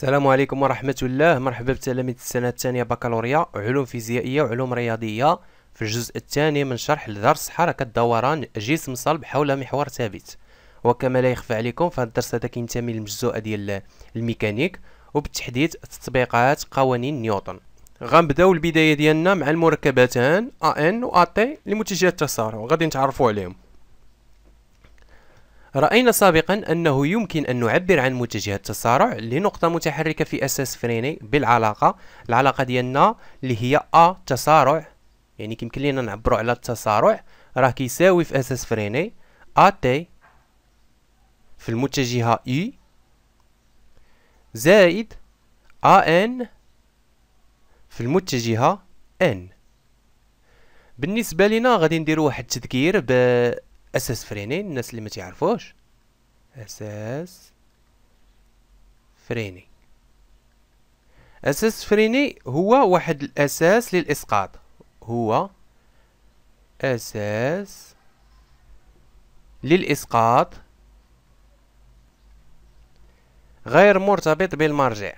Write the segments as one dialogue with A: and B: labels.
A: السلام عليكم ورحمة الله مرحبا بتلاميذ السنة الثانية بكالوريا علوم فيزيائية وعلوم رياضية في الجزء الثاني من شرح الدرس حركة دوران جسم صلب حول محور ثابت وكما لا يخفى عليكم فالدرس هذا كينتمي للمجزوءة ديال الميكانيك وبالتحديد تطبيقات قوانين نيوتن غنبداو البداية ديالنا مع المركبتان ان و AT لمتجهات التسارع غادي نتعرفوا عليهم رأينا سابقا أنه يمكن أن نعبر عن متجه التسارع لنقطة متحركة في أساس فريني بالعلاقة العلاقة ديالنا اللي هي أ تسارع يعني كيمكن لينا نعبرو على التسارع راه كيساوي في أساس فريني أ تي في المتجهة إي زائد أ إن في المتجهة إن بالنسبة لنا غادي نديرو واحد التذكير ب اساس فريني الناس اللي ما تعرفوش اساس فريني اساس فريني هو واحد الاساس للاسقاط هو اساس للاسقاط غير مرتبط بالمرجع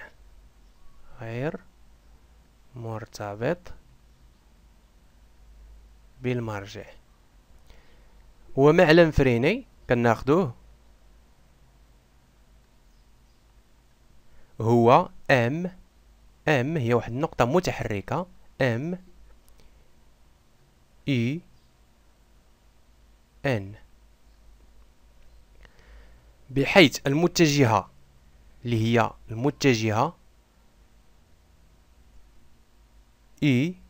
A: غير مرتبط بالمرجع هو معلم فريني كناخدوه هو ام ام هي واحد النقطة متحركة ام اي ان بحيث المتجهة اللي هي المتجهة اي e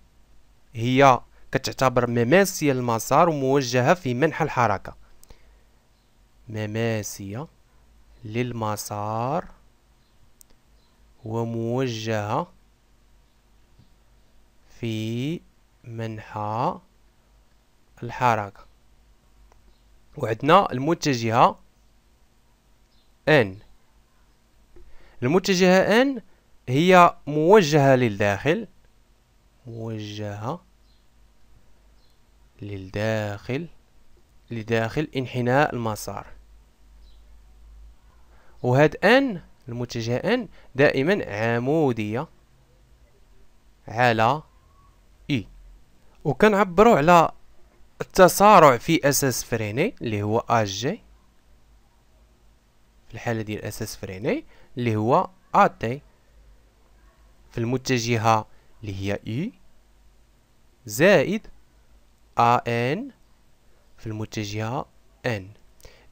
A: هي كتعتبر مماسية للمسار وموجهة في منح الحركة مماسية للمسار وموجهة في منح الحركة وعندنا المتجهة N المتجهة N هي موجهة للداخل موجهة للداخل لداخل انحناء المسار وهاد ان المتجه ان دائما عموديه على اي وكنعبروا على التسارع في اساس فريني اللي هو اجي في الحاله ديال اساس فريني اللي هو اتي في المتجهه اللي هي اي زائد A N في المتجهة N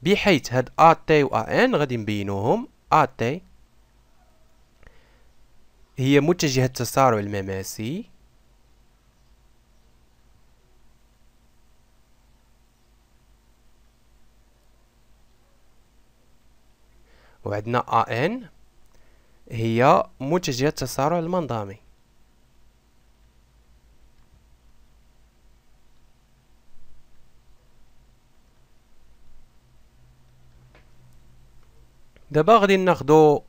A: بحيث هاد A T و A N غادي نبينوهم A T هي متجهة التسارع المماسي وعندنا ان هي متجهة التسارع المنظامي دابا غادي ناخدو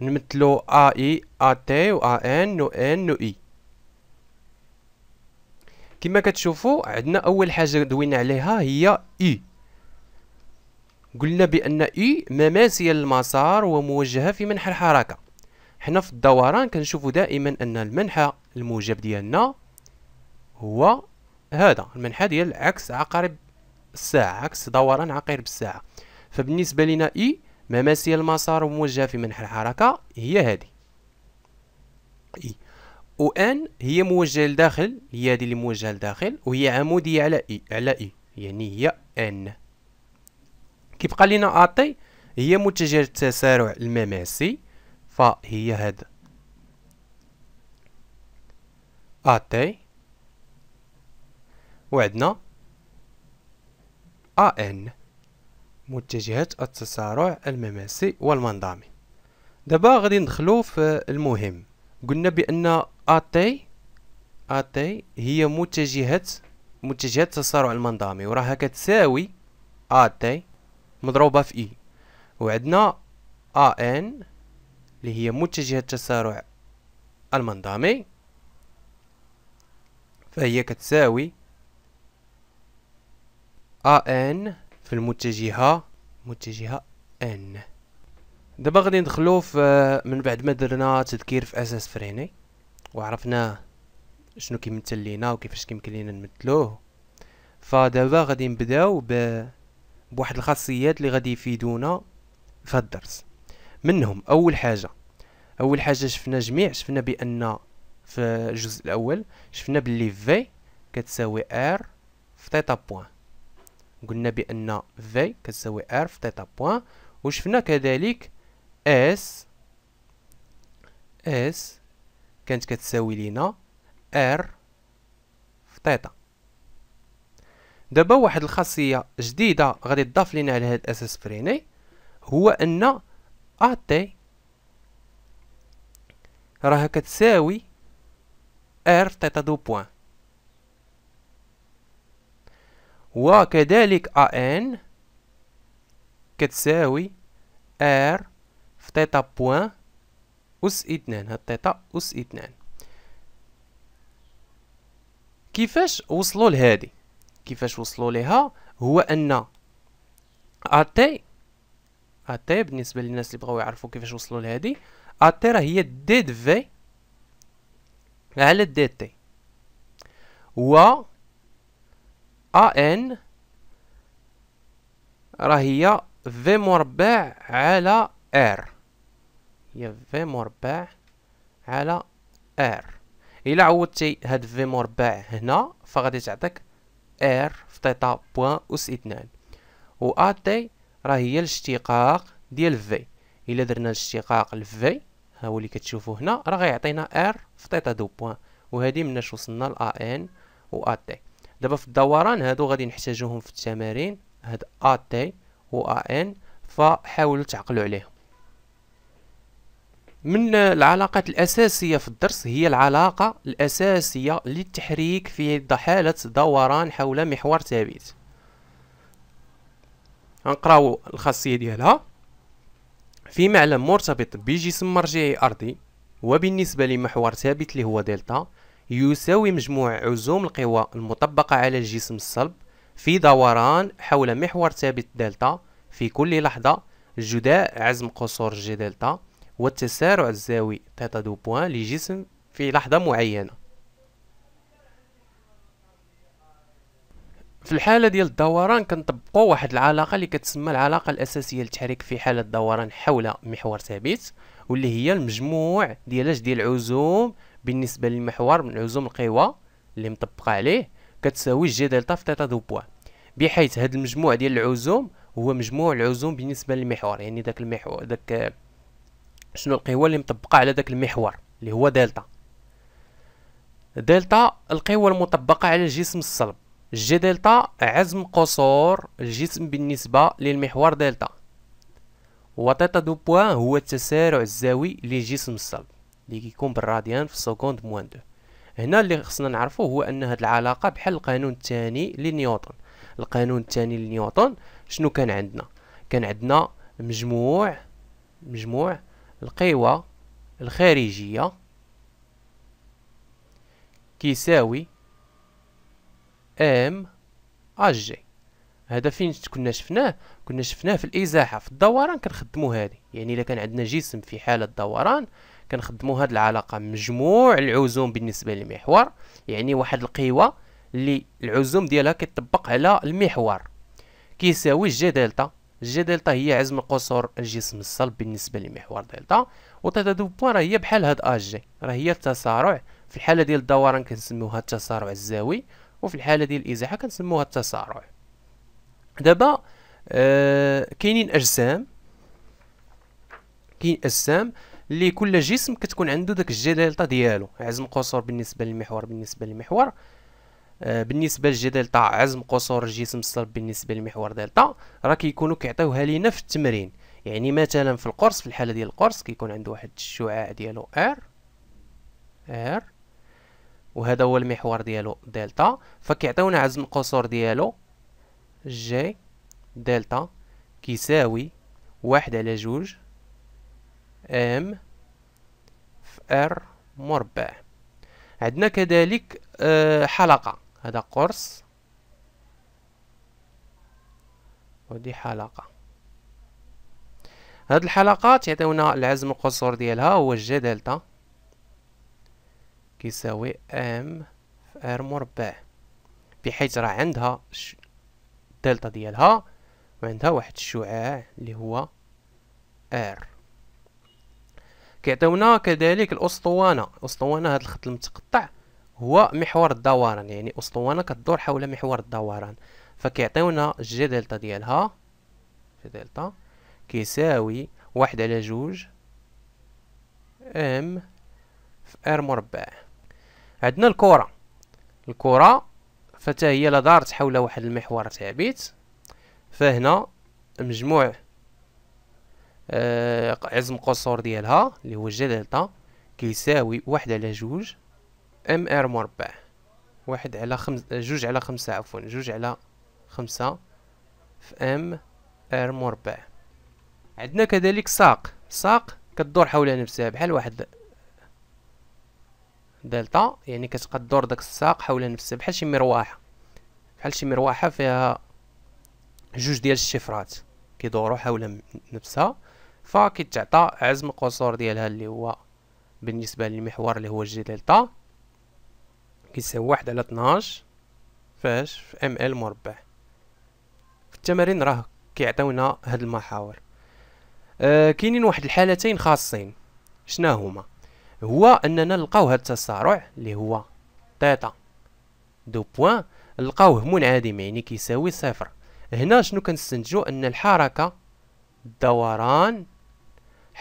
A: نمثلو ا اي ا تي و ا ان و ان و اي كما كتشوفوا عندنا اول حاجه دوينا عليها هي اي قلنا بان اي مماسيه للمسار وموجهه في منح الحركه حنا في الدوران كنشوفوا دائما ان المنحى الموجب ديالنا هو هذا المنحى ديال عكس عقارب الساعه عكس دوران عقارب الساعه فبالنسبه لنا اي مماسية المسار وموجهة في منح الحركة هي هذه اي و ان هي موجهة لداخل هي هذه اللي موجهة لداخل وهي عمودية على اي على اي يعني هي ان كيبقى لينا اطي هي متجهة التسارع المماسي فهي هاد اتي وعندنا ان متجهات التسارع المماسي والمنظامي دابا غادي ندخلو في المهم قلنا بان اتي اتي هي متجهات متجهات التسارع المنظامي وراها كتساوي اتي مضروبه في اي e. وعندنا ان اللي هي متجهات التسارع المنظامي فهي كتساوي ان في المتجهه متجهه ان دابا غادي ندخلو في من بعد ما درنا تذكير في اساس فريني وعرفنا شنو كيمثل لينا وكيفاش كيمكن لينا نمثلوه فدابا غادي نبداو ب بواحد الخاصيات اللي غادي يفيدونا في الدرس منهم اول حاجه اول حاجه شفنا جميع شفنا بان في الجزء الاول شفنا باللي في كتساوي ار في تيتا بوان قلنا بأن في كتساوي ار في تيتا بوان وشفنا كذلك اس اس كانت كتساوي لينا ار في تيتا دابا واحد الخاصية جديدة غادي تضاف لينا على هاد الأساس فريني هو أن اتي راها كتساوي ار في تيتا دو بوان وكذلك ان كتساوي ار في تيتا بوان أس اثنان هاد تيتا أس اثنان كيفاش وصلوا لهادي كيفاش وصلوا لها هو ان اتي اتي بالنسبه للناس اللي بغاو يعرفوا كيفاش وصلوا لهادي اتي راه هي دي دي في على دي تي و ان راه هي في مربع على ار هي في مربع على ار الا عوضتي هاد في مربع هنا فغادي تعطيك ار في تيتا بوان اس اثنان و ا تي راه هي الاشتقاق ديال في الا درنا الاشتقاق لفي ها هو اللي كتشوفو هنا راه غيعطينا ار في تيتا دو بوان وهذه مناش وصلنا ل ان و ا تي دابا في الدوران هادو غادي نحتاجوهم في التمارين هاد ا تي و ا ان فحاولوا تعقلوا عليهم من العلاقات الأساسية في الدرس هي العلاقة الأساسية للتحريك في حالة دوران حول محور ثابت نقراو الخاصية ديالها في معلم مرتبط بجسم مرجعي أرضي وبالنسبة لمحور ثابت اللي هو دلتا يساوي مجموع عزوم القوى المطبقة على الجسم الصلب في دوران حول محور ثابت دلتا في كل لحظة جداء عزم قصور جي دلتا والتسارع الزاوي تيتا دو بوان لجسم في لحظة معينة في الحالة ديال الدوران كنطبقو واحد العلاقة اللي كتسمى العلاقة الأساسية للتحريك في حالة دوران حول محور ثابت واللي هي المجموع ديال اش ديال العزوم بالنسبه للمحور من عزوم القوى اللي مطبقه عليه كتساوي جي دلتا في تيتا دو بوان بحيث هاد المجموع ديال العزوم هو مجموع العزوم بالنسبه للمحور يعني داك المحور داك شنو القوى اللي مطبقه على داك المحور اللي هو دلتا دلتا القوى المطبقه على الجسم الصلب جي دلتا عزم قصور الجسم بالنسبه للمحور دلتا وتيتا دو بوان هو التسارع الزاوي للجسم الصلب اللي كيكون بالراديان في السكوند موان دو هنا اللي خصنا نعرفو هو ان هاد العلاقه بحال القانون الثاني لنيوتن القانون الثاني لنيوتن شنو كان عندنا كان عندنا مجموع مجموع القوى الخارجيه كيساوي ام اج هذا فين كنا شفناه كنا شفناه في الازاحه في الدوران كنخدمو هذه يعني الا كان عندنا جسم في حاله دوران كنخدموا هاد العلاقه مجموع العزوم بالنسبه للمحور يعني واحد القيوه اللي العزوم ديالها كيطبق على المحور كيساوي جي دلتا جي دلتا هي عزم القصور الجسم الصلب بالنسبه للمحور دلتا وتيتا دو بوان راه هي بحال هاد اجي راه هي التسارع في الحاله ديال الدوران كنسموها التسارع الزاوي وفي الحاله ديال الازاحه كنسموها التسارع دابا آه كاينين اجسام كاين اجسام اللي كل جسم كتكون عنده داك الجي دلتا ديالو عزم قصور بالنسبه للمحور بالنسبه للمحور آه، بالنسبه للجي دلتا عزم قصور الجسم الصلب بالنسبه للمحور دلتا راه كيكونوا كيعطيوها لينا في التمرين يعني مثلا في القرص في الحاله ديال القرص كيكون عنده واحد الشعاع ديالو ار ار وهذا هو المحور ديالو دلتا فكيعطيونا عزم القصور ديالو جي دلتا كيساوي واحد على جوج ام في ار مربع عندنا كذلك آه، حلقة هذا قرص ودي حلقة هاد الحلقات يعطيونا العزم القصور ديالها هو ج دلتا كيساوي ام في ار مربع بحيث راه عندها دلتا ديالها وعندها واحد الشعاع اللي هو ار كيعطيونا كذلك الاسطوانه الاسطوانه هذا الخط المتقطع هو محور الدوران يعني اسطوانه كدور حول محور الدوران فكيعطيونا جي دلتا ديالها جي دلتا كيساوي واحد على جوج ام في ار مربع عندنا الكره الكره فتا هي لا دارت حول واحد المحور ثابت فهنا مجموع آه، عزم قصور ديالها اللي هو جا دلتا كيساوي واحد على جوج ام ار مربع واحد على خمس جوج على خمسة عفوا جوج على خمسة في ام ار مربع عندنا كذلك ساق ساق كدور حول نفسها بحال واحد دلتا يعني كتبقى دور داك الساق حول نفسها بحال شي مروحه بحال شي مروحه فيها جوج ديال الشفرات كيدورو حول نفسها فكتعطى عزم القصور ديالها اللي هو بالنسبة للمحور اللي هو جي دلتا كيساوي واحد على اتناش فاش في ام ال مربع في التمارين راه كيعطيونا هاد المحاور آه كاينين واحد الحالتين خاصين شنا هما هو اننا نلقاو هاد التسارع اللي هو تيتا دو بوان نلقاوه منعدم يعني كيساوي صفر هنا شنو كنستنتجو ان الحركه الدوران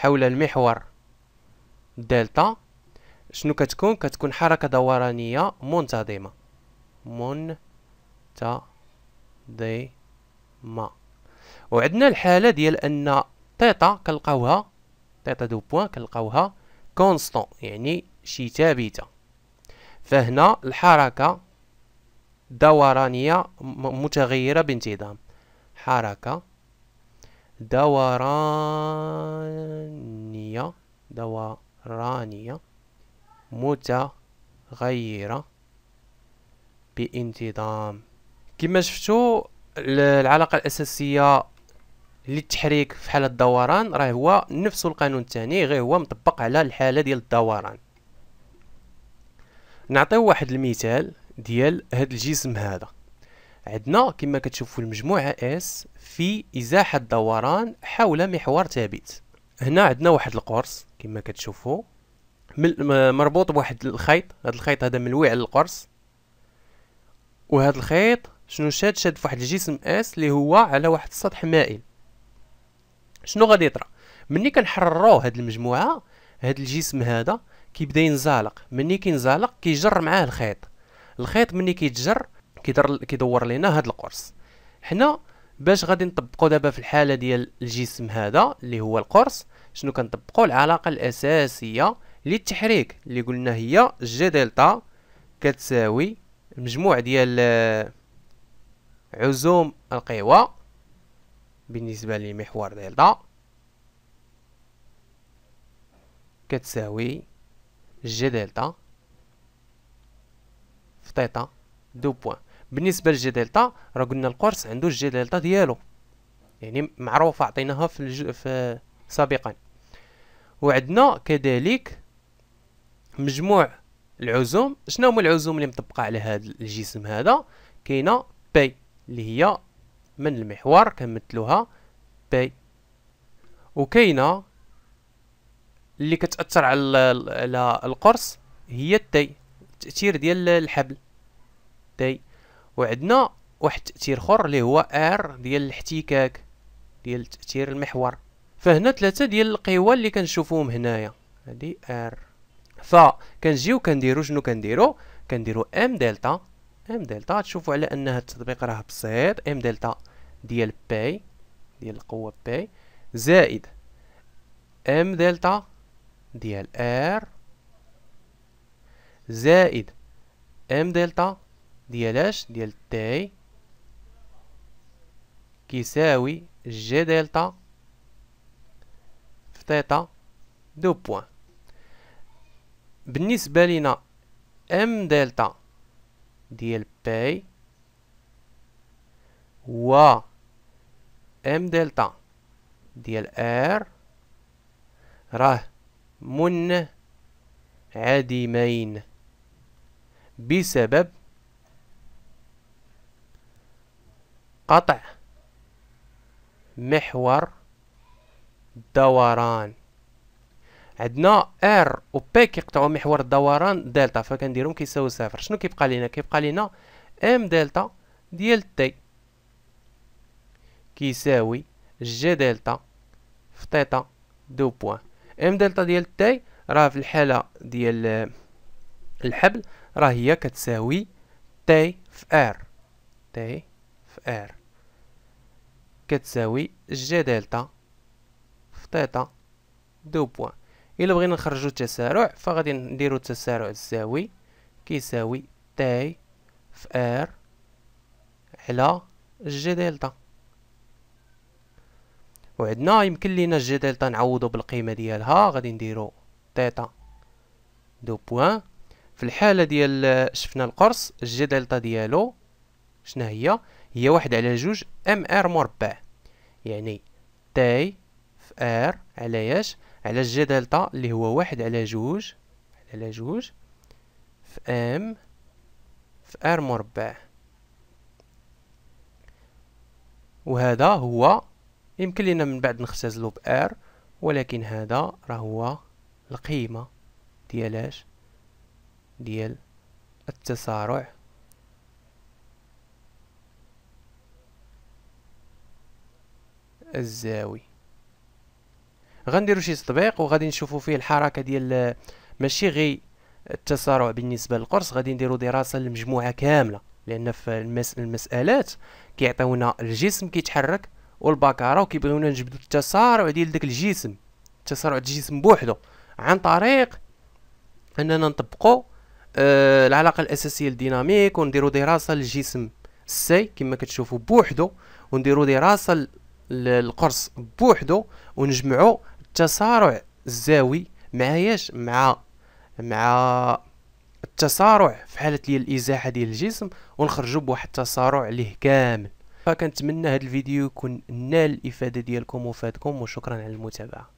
A: حول المحور دلتا شنو كتكون كتكون حركة دورانية منتظمة منتظمة وعندنا الحالة ديال أن تيتا كنلقاوها تيتا دو بوان كنلقاوها كونستون يعني شي ثابتة فهنا الحركة دورانية متغيرة بانتظام حركة دورانية دورانية متغيرة بانتظام كما شفتو العلاقة الأساسية للتحريك في حالة الدوران راه هو نفس القانون الثاني غير هو مطبق على الحالة ديال الدوران نعطيو واحد المثال ديال هاد الجسم هذا عندنا كما كتشوفوا المجموعة اس في إزاحة دوران حول محور ثابت هنا عندنا واحد القرص كما كتشوفوا مربوط بواحد الخيط هذا الخيط هذا ملوي على القرص وهذا الخيط شنو شاد شاد فواحد الجسم اس اللي هو على واحد السطح مائل شنو غادي يطرا ملي كنحرروا هاد المجموعه هاد الجسم هذا كيبدا ينزلق ملي كينزلق كيجر معاه الخيط الخيط ملي كيتجر كيدور كيدور لينا هاد القرص حنا باش غادي نطبقوا دابا في الحاله ديال الجسم هذا اللي هو القرص شنو كنطبقوا العلاقه الاساسيه للتحريك اللي قلنا هي جي دلتا كتساوي مجموع ديال آه، عزوم القوى بالنسبه لمحور دلتا كتساوي جي دلتا في تيتا دو بوان بالنسبه للجي دلتا راه قلنا القرص عنده الجي دلتا ديالو يعني معروفه عطيناها في, الج... في سابقا وعندنا كذلك مجموع العزوم شنو هما العزوم اللي مطبقه على هذا الجسم هذا كاينه بي اللي هي من المحور كنمثلوها بي وكاينه اللي كتاثر على على القرص هي تي التاثير ديال الحبل تي وعندنا واحد التاثير اخر اللي هو ار ديال الاحتكاك ديال تاثير المحور فهنا ثلاثه ديال القوى اللي كنشوفوهم هنايا هادي ار فكنجيو كنديرو شنو كنديرو كنديرو ام دلتا ام دلتا تشوفوا على ان هذا التطبيق راه بسيط ام دلتا ديال باي ديال القوه باي زائد ام دلتا ديال ار زائد ام دلتا ديال اش ديال تي كيساوي جي دلتا في تيتا دو بوان بالنسبة لنا ام دلتا ديال بي و ام دلتا ديال ار راه عديمين بسبب قطع محور دوران عندنا ار و بي كيقطعوا محور الدوران دلتا فكنديرهم كيساوي صفر شنو كيبقى لينا كيبقى لينا ام دلتا ديال تي كيساوي جي دلتا في تيتا دو بوان ام دلتا ديال تي راه في الحاله ديال الحبل راه هي كتساوي تي في ار تي ار كتساوي جي دلتا في تيتا دو بوان الا بغينا نخرجو التسارع فغادي نديرو التسارع الزاوي كيساوي تي في ار على جي دلتا وعندنا يمكن لينا جي دلتا نعوضو بالقيمه ديالها غادي نديرو تيتا دو بوان في الحاله ديال شفنا القرص جي دلتا ديالو شنا هي هي واحد على جوج ام ار مربع يعني تاي في ار على ياش على جي دلتا اللي هو واحد على جوج واحد على جوج في ام في ار مربع وهذا هو يمكن لنا من بعد نختزلو ب ار ولكن هذا راه هو القيمه اش ديال التسارع الزاوي غنديرو شي تطبيق وغادي نشوفو فيه الحركه ديال آه، ماشي غي التسارع بالنسبه للقرص غادي نديرو دراسه للمجموعه كامله لان في المس... المسالات كيعطيونا الجسم كيتحرك والبكاره وكيبغيونا نجبدو التسارع ديال داك الجسم تسارع الجسم بوحدو عن طريق اننا نطبقو آه العلاقه الاساسيه للديناميك ونديرو دراسه للجسم السي كما كتشوفوا بوحدو ونديرو دراسه القرص بوحدو ونجمعو التسارع الزاوي مع ياش مع مع التسارع في حاله ديال الازاحه ديال الجسم ونخرجو بواحد التسارع ليه كامل فكنتمنى هذا الفيديو يكون نال الافاده ديالكم وفادكم وشكرا على المتابعه